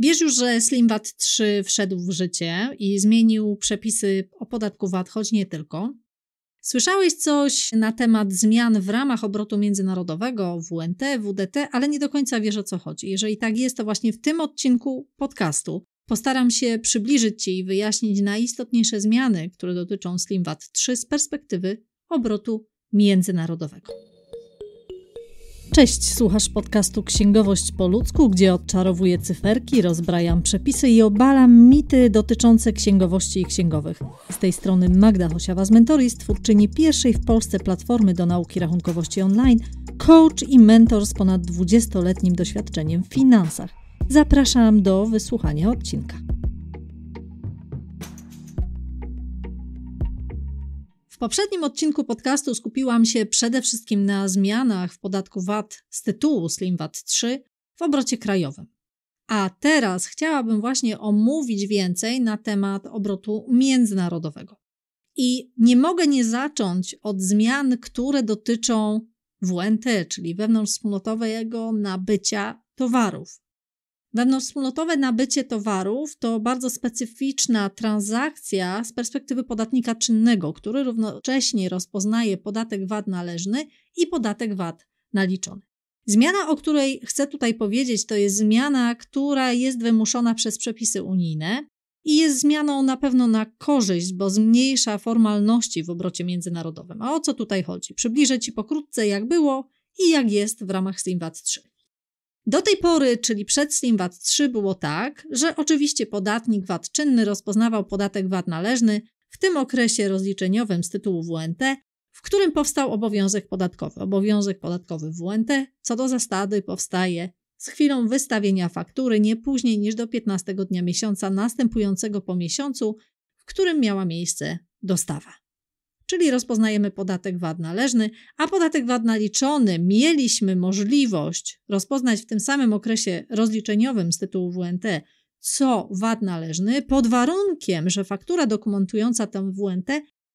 Wiesz już, że Slim VAT 3 wszedł w życie i zmienił przepisy o podatku VAT, choć nie tylko. Słyszałeś coś na temat zmian w ramach obrotu międzynarodowego, WNT, WDT, ale nie do końca wiesz o co chodzi. Jeżeli tak jest, to właśnie w tym odcinku podcastu postaram się przybliżyć Ci i wyjaśnić najistotniejsze zmiany, które dotyczą Slim VAT 3 z perspektywy obrotu międzynarodowego. Cześć, słuchasz podcastu Księgowość po ludzku, gdzie odczarowuję cyferki, rozbrajam przepisy i obalam mity dotyczące księgowości i księgowych. Z tej strony Magda Hosiawa z Mentoris, twórczyni pierwszej w Polsce platformy do nauki rachunkowości online, coach i mentor z ponad 20-letnim doświadczeniem w finansach. Zapraszam do wysłuchania odcinka. W poprzednim odcinku podcastu skupiłam się przede wszystkim na zmianach w podatku VAT z tytułu Slim VAT 3 w obrocie krajowym. A teraz chciałabym właśnie omówić więcej na temat obrotu międzynarodowego. I nie mogę nie zacząć od zmian, które dotyczą WNT, czyli wewnątrzwspólnotowego nabycia towarów. Wewnątrzwspólnotowe nabycie towarów to bardzo specyficzna transakcja z perspektywy podatnika czynnego, który równocześnie rozpoznaje podatek VAT należny i podatek VAT naliczony. Zmiana, o której chcę tutaj powiedzieć, to jest zmiana, która jest wymuszona przez przepisy unijne i jest zmianą na pewno na korzyść, bo zmniejsza formalności w obrocie międzynarodowym. A o co tutaj chodzi? Przybliżę Ci pokrótce, jak było i jak jest w ramach SIM VAT 3. Do tej pory, czyli przed Slim VAT 3, było tak, że oczywiście podatnik VAT czynny rozpoznawał podatek VAT należny w tym okresie rozliczeniowym z tytułu WNT, w którym powstał obowiązek podatkowy. Obowiązek podatkowy WNT co do zasady powstaje z chwilą wystawienia faktury nie później niż do 15 dnia miesiąca następującego po miesiącu, w którym miała miejsce dostawa czyli rozpoznajemy podatek VAT należny, a podatek VAT naliczony mieliśmy możliwość rozpoznać w tym samym okresie rozliczeniowym z tytułu WNT, co VAT należny, pod warunkiem, że faktura dokumentująca tę WNT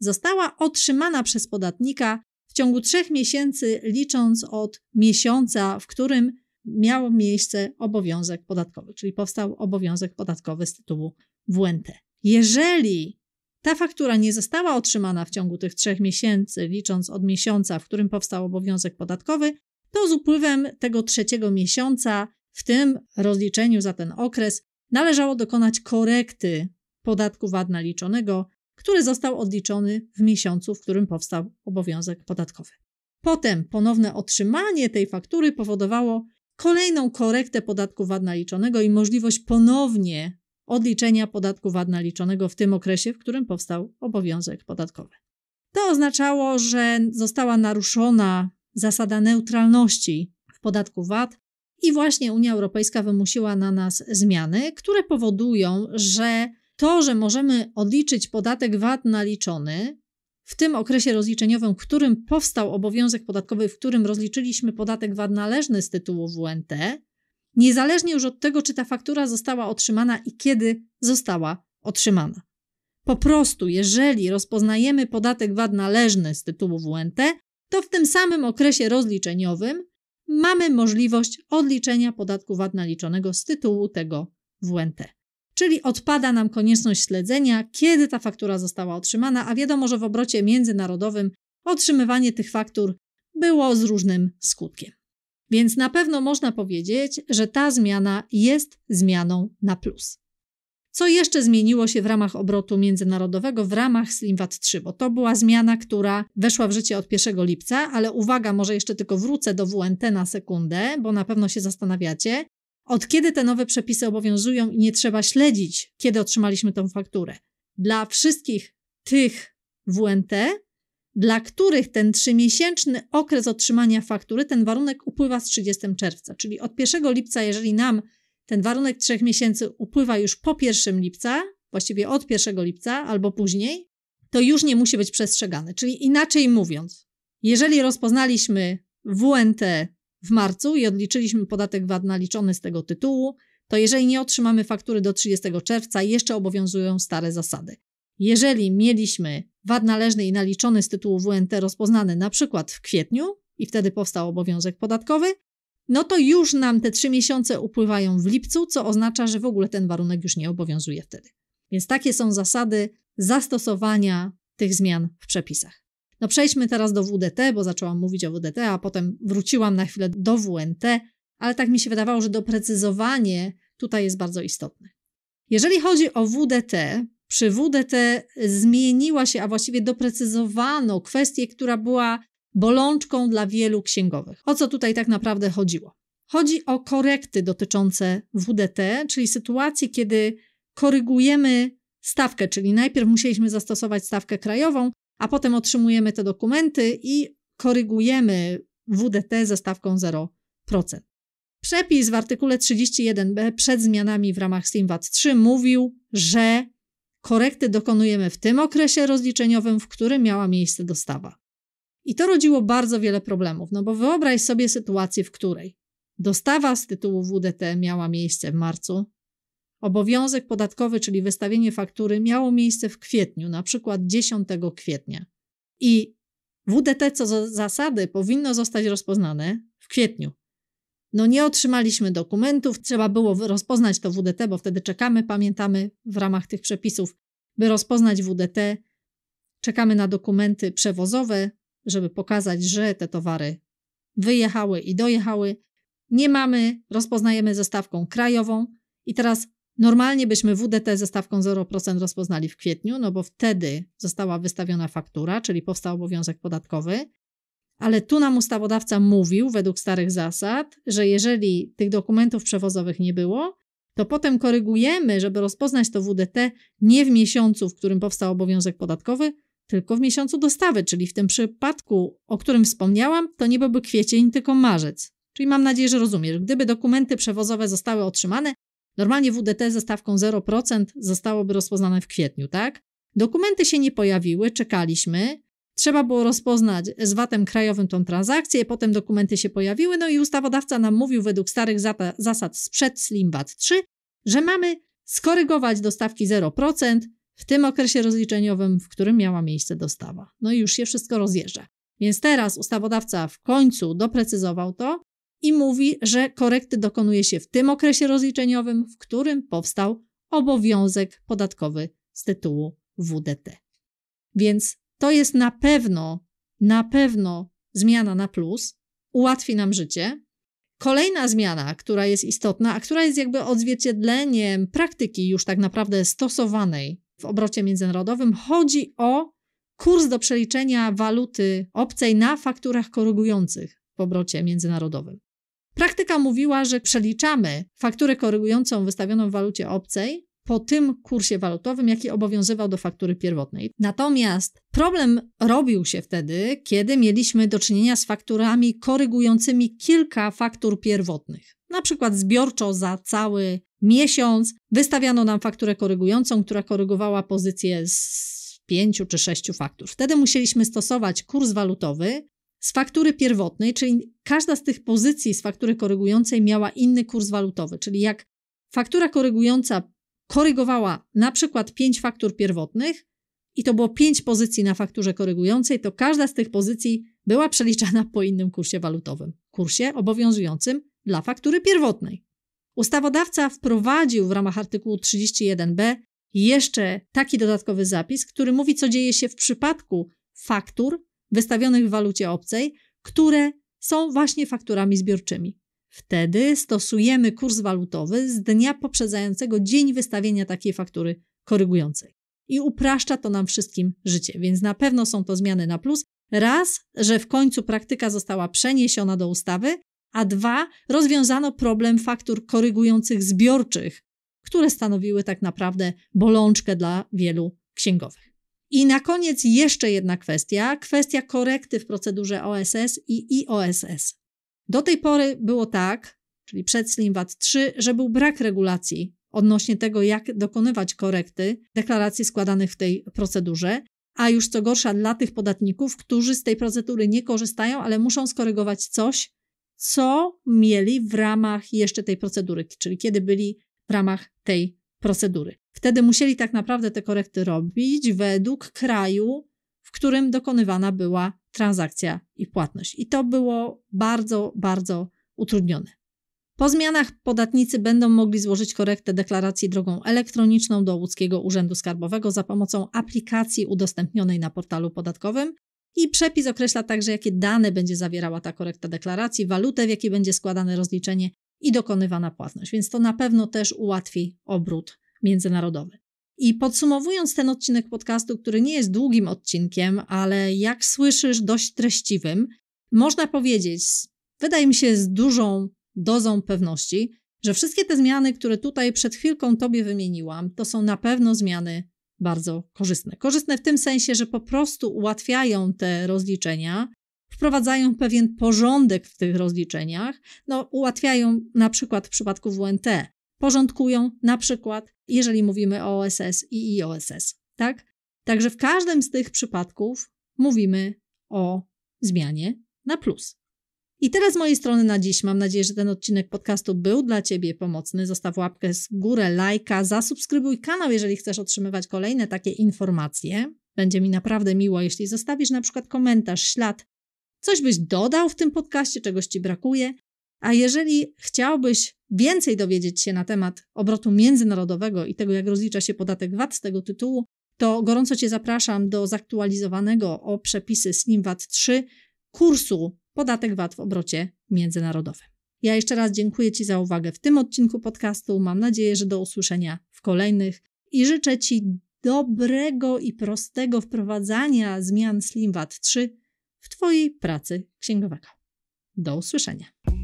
została otrzymana przez podatnika w ciągu trzech miesięcy, licząc od miesiąca, w którym miał miejsce obowiązek podatkowy, czyli powstał obowiązek podatkowy z tytułu WNT. Jeżeli ta faktura nie została otrzymana w ciągu tych trzech miesięcy, licząc od miesiąca, w którym powstał obowiązek podatkowy, to z upływem tego trzeciego miesiąca, w tym rozliczeniu za ten okres, należało dokonać korekty podatku VAT naliczonego, który został odliczony w miesiącu, w którym powstał obowiązek podatkowy. Potem ponowne otrzymanie tej faktury powodowało kolejną korektę podatku VAT naliczonego i możliwość ponownie odliczenia podatku VAT naliczonego w tym okresie, w którym powstał obowiązek podatkowy. To oznaczało, że została naruszona zasada neutralności w podatku VAT i właśnie Unia Europejska wymusiła na nas zmiany, które powodują, że to, że możemy odliczyć podatek VAT naliczony w tym okresie rozliczeniowym, w którym powstał obowiązek podatkowy, w którym rozliczyliśmy podatek VAT należny z tytułu WNT, niezależnie już od tego, czy ta faktura została otrzymana i kiedy została otrzymana. Po prostu, jeżeli rozpoznajemy podatek VAT należny z tytułu WNT, to w tym samym okresie rozliczeniowym mamy możliwość odliczenia podatku VAT naliczonego z tytułu tego WNT. Czyli odpada nam konieczność śledzenia, kiedy ta faktura została otrzymana, a wiadomo, że w obrocie międzynarodowym otrzymywanie tych faktur było z różnym skutkiem. Więc na pewno można powiedzieć, że ta zmiana jest zmianą na plus. Co jeszcze zmieniło się w ramach obrotu międzynarodowego w ramach Slimvat 3? Bo to była zmiana, która weszła w życie od 1 lipca, ale uwaga, może jeszcze tylko wrócę do WNT na sekundę, bo na pewno się zastanawiacie, od kiedy te nowe przepisy obowiązują i nie trzeba śledzić, kiedy otrzymaliśmy tą fakturę. Dla wszystkich tych WNT dla których ten trzymiesięczny okres otrzymania faktury, ten warunek upływa z 30 czerwca. Czyli od 1 lipca, jeżeli nam ten warunek trzech miesięcy upływa już po 1 lipca, właściwie od 1 lipca albo później, to już nie musi być przestrzegany. Czyli inaczej mówiąc, jeżeli rozpoznaliśmy WNT w marcu i odliczyliśmy podatek VAT naliczony z tego tytułu, to jeżeli nie otrzymamy faktury do 30 czerwca, jeszcze obowiązują stare zasady. Jeżeli mieliśmy wad należny i naliczony z tytułu WNT rozpoznany na przykład w kwietniu i wtedy powstał obowiązek podatkowy, no to już nam te trzy miesiące upływają w lipcu, co oznacza, że w ogóle ten warunek już nie obowiązuje wtedy. Więc takie są zasady zastosowania tych zmian w przepisach. No przejdźmy teraz do WDT, bo zaczęłam mówić o WDT, a potem wróciłam na chwilę do WNT, ale tak mi się wydawało, że doprecyzowanie tutaj jest bardzo istotne. Jeżeli chodzi o WDT, przy WDT zmieniła się, a właściwie doprecyzowano kwestię, która była bolączką dla wielu księgowych. O co tutaj tak naprawdę chodziło? Chodzi o korekty dotyczące WDT, czyli sytuacji, kiedy korygujemy stawkę, czyli najpierw musieliśmy zastosować stawkę krajową, a potem otrzymujemy te dokumenty i korygujemy WDT ze stawką 0%. Przepis w artykule 31b przed zmianami w ramach SIMVAT 3 mówił, że Korekty dokonujemy w tym okresie rozliczeniowym, w którym miała miejsce dostawa. I to rodziło bardzo wiele problemów, no bo wyobraź sobie sytuację, w której dostawa z tytułu WDT miała miejsce w marcu, obowiązek podatkowy, czyli wystawienie faktury, miało miejsce w kwietniu, na przykład 10 kwietnia. I WDT co do zasady powinno zostać rozpoznane w kwietniu, no nie otrzymaliśmy dokumentów, trzeba było rozpoznać to WDT, bo wtedy czekamy, pamiętamy w ramach tych przepisów, by rozpoznać WDT, czekamy na dokumenty przewozowe, żeby pokazać, że te towary wyjechały i dojechały. Nie mamy, rozpoznajemy ze stawką krajową i teraz normalnie byśmy WDT ze stawką 0% rozpoznali w kwietniu, no bo wtedy została wystawiona faktura, czyli powstał obowiązek podatkowy. Ale tu nam ustawodawca mówił, według starych zasad, że jeżeli tych dokumentów przewozowych nie było, to potem korygujemy, żeby rozpoznać to WDT nie w miesiącu, w którym powstał obowiązek podatkowy, tylko w miesiącu dostawy, czyli w tym przypadku, o którym wspomniałam, to nie byłby kwiecień, tylko marzec. Czyli mam nadzieję, że rozumiesz, gdyby dokumenty przewozowe zostały otrzymane, normalnie WDT ze stawką 0% zostałoby rozpoznane w kwietniu, tak? Dokumenty się nie pojawiły, czekaliśmy, Trzeba było rozpoznać z VAT-em krajowym tą transakcję, potem dokumenty się pojawiły, no i ustawodawca nam mówił według starych zasad sprzed Slim VAT 3, że mamy skorygować dostawki 0% w tym okresie rozliczeniowym, w którym miała miejsce dostawa. No i już się wszystko rozjeżdża. Więc teraz ustawodawca w końcu doprecyzował to i mówi, że korekty dokonuje się w tym okresie rozliczeniowym, w którym powstał obowiązek podatkowy z tytułu WDT. Więc to jest na pewno, na pewno zmiana na plus, ułatwi nam życie. Kolejna zmiana, która jest istotna, a która jest jakby odzwierciedleniem praktyki już tak naprawdę stosowanej w obrocie międzynarodowym, chodzi o kurs do przeliczenia waluty obcej na fakturach korygujących w obrocie międzynarodowym. Praktyka mówiła, że przeliczamy fakturę korygującą wystawioną w walucie obcej po tym kursie walutowym, jaki obowiązywał do faktury pierwotnej. Natomiast problem robił się wtedy, kiedy mieliśmy do czynienia z fakturami korygującymi kilka faktur pierwotnych. Na przykład zbiorczo za cały miesiąc wystawiano nam fakturę korygującą, która korygowała pozycję z pięciu czy sześciu faktur. Wtedy musieliśmy stosować kurs walutowy z faktury pierwotnej, czyli każda z tych pozycji z faktury korygującej miała inny kurs walutowy, czyli jak faktura korygująca korygowała na przykład pięć faktur pierwotnych i to było pięć pozycji na fakturze korygującej, to każda z tych pozycji była przeliczana po innym kursie walutowym, kursie obowiązującym dla faktury pierwotnej. Ustawodawca wprowadził w ramach artykułu 31b jeszcze taki dodatkowy zapis, który mówi, co dzieje się w przypadku faktur wystawionych w walucie obcej, które są właśnie fakturami zbiorczymi. Wtedy stosujemy kurs walutowy z dnia poprzedzającego dzień wystawienia takiej faktury korygującej. I upraszcza to nam wszystkim życie, więc na pewno są to zmiany na plus. Raz, że w końcu praktyka została przeniesiona do ustawy, a dwa, rozwiązano problem faktur korygujących zbiorczych, które stanowiły tak naprawdę bolączkę dla wielu księgowych. I na koniec jeszcze jedna kwestia, kwestia korekty w procedurze OSS i IOSS. Do tej pory było tak, czyli przed SlimWat 3, że był brak regulacji odnośnie tego, jak dokonywać korekty deklaracji składanych w tej procedurze, a już co gorsza dla tych podatników, którzy z tej procedury nie korzystają, ale muszą skorygować coś, co mieli w ramach jeszcze tej procedury, czyli kiedy byli w ramach tej procedury. Wtedy musieli tak naprawdę te korekty robić według kraju, którym dokonywana była transakcja i płatność. I to było bardzo, bardzo utrudnione. Po zmianach podatnicy będą mogli złożyć korektę deklaracji drogą elektroniczną do łódzkiego urzędu skarbowego za pomocą aplikacji udostępnionej na portalu podatkowym. I przepis określa także, jakie dane będzie zawierała ta korekta deklaracji, walutę, w jakiej będzie składane rozliczenie i dokonywana płatność, więc to na pewno też ułatwi obrót międzynarodowy. I podsumowując ten odcinek podcastu, który nie jest długim odcinkiem, ale jak słyszysz, dość treściwym, można powiedzieć, wydaje mi się, z dużą dozą pewności, że wszystkie te zmiany, które tutaj przed chwilką Tobie wymieniłam, to są na pewno zmiany bardzo korzystne. Korzystne w tym sensie, że po prostu ułatwiają te rozliczenia, wprowadzają pewien porządek w tych rozliczeniach, no, ułatwiają na przykład w przypadku WNT porządkują, na przykład, jeżeli mówimy o OSS i IOSS, tak? Także w każdym z tych przypadków mówimy o zmianie na plus. I tyle z mojej strony na dziś. Mam nadzieję, że ten odcinek podcastu był dla Ciebie pomocny. Zostaw łapkę z górę, lajka, zasubskrybuj kanał, jeżeli chcesz otrzymywać kolejne takie informacje. Będzie mi naprawdę miło, jeśli zostawisz na przykład komentarz, ślad, coś byś dodał w tym podcaście, czegoś Ci brakuje. A jeżeli chciałbyś więcej dowiedzieć się na temat obrotu międzynarodowego i tego, jak rozlicza się podatek VAT z tego tytułu, to gorąco Cię zapraszam do zaktualizowanego o przepisy SLIM VAT 3 kursu Podatek VAT w obrocie międzynarodowym. Ja jeszcze raz dziękuję Ci za uwagę w tym odcinku podcastu. Mam nadzieję, że do usłyszenia w kolejnych i życzę Ci dobrego i prostego wprowadzania zmian SLIM VAT 3 w Twojej pracy księgowego. Do usłyszenia.